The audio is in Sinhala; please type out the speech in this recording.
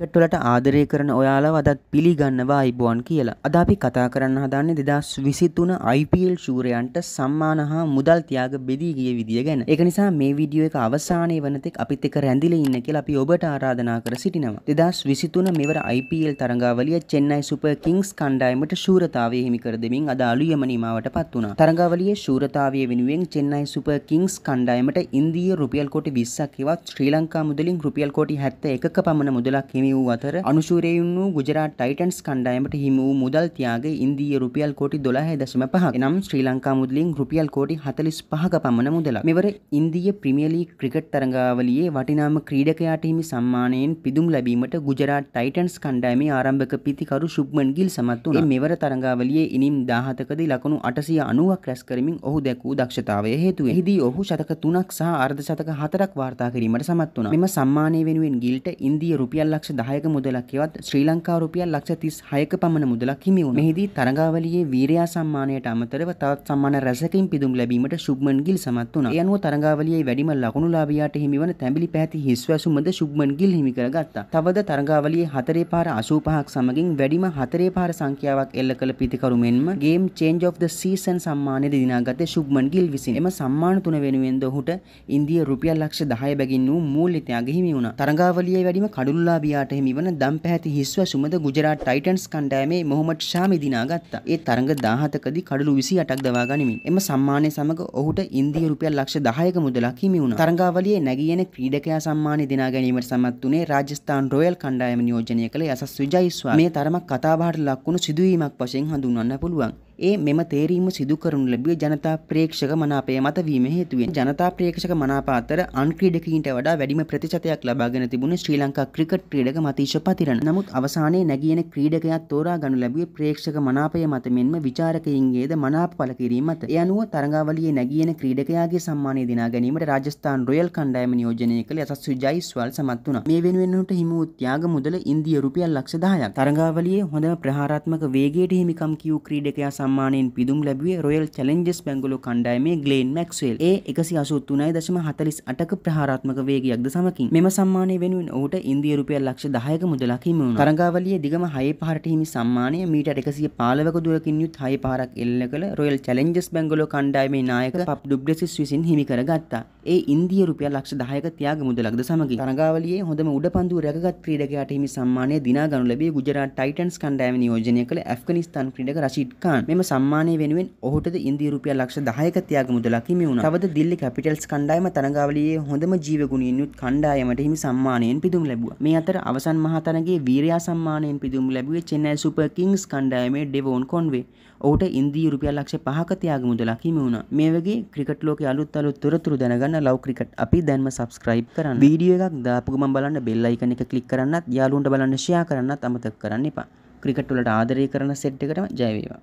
ක්‍රිකට්වලට ආදරය කරන ඔයාලව අදත් පිළිගන්නවා අයිබුවන් කියලා. අද අපි කතා කරන්න හදන්නේ 2023 IPL ශූරයන්ට සම්මාන හා මුදල් තියාග බෙදී ගිය විදිය ගැන. ඒක නිසා මේ වීඩියෝ එක අවසානයේ වෙනතෙක් අපිත් එක්ක රැඳිලා ඉන්න කියලා අපි ඔබට ආරාධනා කර සිටිනවා. 2023 මෙවර IPL තරඟාවලිය චෙන්නයි සුපර් කිංස් කණ්ඩායමට ශූරතාවය හිමි කර දෙමින් අද අලුයම නිමාවටපත් වුණා. තරඟාවලියේ ශූරතාවය වෙනුවෙන් චෙන්නයි සුපර් කිංස් කණ්ඩායමට ඉන්දීය රුපියල් කෝටි 20ක් හෙවත් ශ්‍රී ලංකා මුදලින් රුපියල් කෝටි 71ක පමණ මුදලක් හිමි හිමි වූ අතර අනුශූරයන් වූ ගුජරාට් ටයිටන්ස් කණ්ඩායමට හිමි වූ මුදල් ත්‍යාගය ඉන්දීය රුපියල් කෝටි 12.5ක් එනම් ශ්‍රී ලංකා මුදලින් රුපියල් කෝටි 45ක පමණ මුදලක්. මෙවර ඉන්දීය ප්‍රීමියර් ලීග් ක්‍රිකට් තරඟාවලියේ වටිනාම ක්‍රීඩකයාට හිමි සම්මානයෙන් පිදුම් ලැබීමට ගුජරාට් ටයිටන්ස් කණ්ඩායමේ ආරම්භක පිතිකරු ශුභ්මන් ගිල් සමත් වුණා. මෙවර තරඟාවලියේ ඉනිම් 17කදී ලකුණු 890ක් රැස් කරමින් ඔහු දැක්වූ දක්ෂතාවය හේතුවෙන්. එහිදී ඔහු ශතක 3ක් සහ අර්ධ ශතක 4ක් වාර්තා කිරීමට සමත් වුණා. මෙම සම්මානය වෙනුවෙන් ගිල්ට ඉන්දිය රුපියල් ලක්ෂ දහයක මුදලක්කවත් ශ්‍රී ලංකා රුපියල් ලක්ෂ තිස් හයක පමණ මුදලක් හිමිවුණ මෙහිදී තරගාවලියේ වීරයා සම්මානයට අමතරව තවත් සම්මාන රැසකින් පිදුම් ලැබීමට ශුභ්මන් ගිල් සමත් වුණා. යනුව තරගාවලියේ වැඩිම ලකුණු ලාභියාට හිමිවන තැඹිලි පැහැති හිස්වැසුමද ශුභ්මන් ගිල් හිමි කරගත්තා. තවද තරගාවලියේ හතරේ පාර 85ක් සමගින් වැඩිම හතරේ පාර සංඛ්‍යාවක් එල්ල කළ පිතිකරු මෙන්ම game change of the season සම්මානය දිනාගත ශුභ්මන් ගිල් විසින් එම සම්මාන තුන වෙනුවෙන්ද ඔහුට ඉන්දිය රුපියල් ලක්ෂ 10 බැගින් වූ මූල්‍යතයක් හිමි වුණා. තරගාවලියේ වැඩිම කඩුළුලාභියාට ඉන්දියාවට හිමිවන දම් පැහැති හිස්ව සුමද ගුජරාට් ටයිටන්ස් කණ්ඩෑමේ මොහොමඩ් ශාමි දිනාගත්තා. ඒ තරඟ 17කදී කඩලු 28ක් දවා ගනිමින් එම සම්මානය සමග ඔහුට ඉන්දිය රුපියල් ලක්ෂ 10ක මුදලක් හිමි වුණා. තරඟාවලියේ නැගියන ක්‍රීඩකයා සම්මානය දිනා ගැනීමට සමත් වුණේ රාජස්ථාන් රොයල් කණ්ඩායම නියෝජනය කළ යසස් විජයිස්වා. මේ තරමක් කතාබහට ලක් වුණු සිදුවීමක් වශයෙන් හඳුන්වන්න පුළුවන්. ඒ මෙම තේරීම සිදු කරනු ලැබුවේ ජනතා ප්‍රේක්ෂක මනාපය මත වීම හේතුවෙන් ජනතා ප්‍රේක්ෂක මනාප අතර අන් ක්‍රීඩකයින්ට වඩා වැඩිම ප්‍රතිශතයක් ලබාගෙන තිබුණේ ශ්‍රී ලංකා ක්‍රිකට් ක්‍රීඩක මතීෂ පතිරණ. නමුත් අවසානයේ නැගියන ක්‍රීඩකයා තෝරා ගනු ලැබුවේ ප්‍රේක්ෂක මනාපය මත මෙන්ම විචාරකයින්ගේද මනාප පළ කිරීම මත. ඒ අනුව තරඟාවලියේ නැගියන ක්‍රීඩකයාගේ සම්මානය දිනා ගැනීමට රාජස්ථාන රොයල් කණ්ඩායම නියෝජනය කළ යසස්වි ජයිස්වල් සමත් වුණා. මේ වෙනුවෙන් ඔහුට හිමි වූ ත්‍යාග මුදල ඉන්දිය රුපියල් ලක්ෂ 10ක්. තරඟාවලියේ හොඳම ප්‍රහාරාත්මක වේගයට හිමිකම් කියූ ක්‍රීඩකයා සම්මානයෙන් පිදුම් ලැබුවේ රොයල් චැලෙන්ජස් බැංගලෝ කණ්ඩායමේ ග්ලේන් මැක්ස්වෙල්. ඒ 183.48ක ප්‍රහාරාත්මක වේගයක්ද සමකින් මෙම සම්මානය වෙනුවෙන් ඔහුට ඉන්දිය රුපියල් ලක්ෂ 10ක මුදලක් හිමි වුණා. තරඟාවලියේ දිගම 6 පහරට හිමි සම්මානය මීටර් 115ක දුරකින් යුත් 6 පහරක් එල්ල කළ රොයල් චැලෙන්ජස් බැංගලෝ කණ්ඩායමේ නායක පප් ඩුබ්ලෙසිස් විසින් හිමි කරගත්තා. ඒ ඉන්දිය රුපියල් ලක්ෂ 10ක ත්‍යාග මුදලක්ද සමගින් තරඟාවලියේ හොඳම උඩපන්දු රැකගත් ක්‍රීඩකයාට හිමි සම්මානය දිනා ගනු ලැබී ගුජරාට් ටයිටන්ස් කණ්ඩායම නියෝජනය කළ ඇෆ්ගනිස්තාන් ක්‍රීඩක රෂීඩ් ඛාන්. එම සම්මානය වෙනුවෙන් ඔහුටද ඉන්දී රුපියල් ලක්ෂ 10ක ත්‍යාග මුදලක් හිමි වුණා. තවද දිල්ලි කැපිටල්ස් කණ්ඩායම තරඟාවලියේ හොඳම ජීවගුණින් යුත් කණ්ඩායමට හිමි සම්මානයෙන් පිදුම් ලැබුවා. මේ අතර අවසන් මහතරගේ වීරයා සම්මානයෙන් පිදුම් ලැබුවේ චෙන්නයි සුපර් කිංස් කණ්ඩායමේ ඩෙවෝන් කොන්වේ. ඔහුට ඉන්දී රුපියල් ලක්ෂ 5ක ත්‍යාග මුදලක් හිමි වුණා. මේ වගේ ක්‍රිකට් ලෝකයේ අලුත් අලුත් තොරතුරු දැනගන්න ලව් ක්‍රිකට් අපි දැන්ම subscribe කරන්න. වීඩියෝ එකක් දාපු ගමන් බලන්න බෙල් අයිකන් එක ක්ලික් කරන්නත් යාළුවන්ට බලන්න ෂෙයා කරන්නත් අමතක කරන්න එපා. ක්‍රිකට් වලට ආදරය කරන සෙට් එකටම ජය වේවා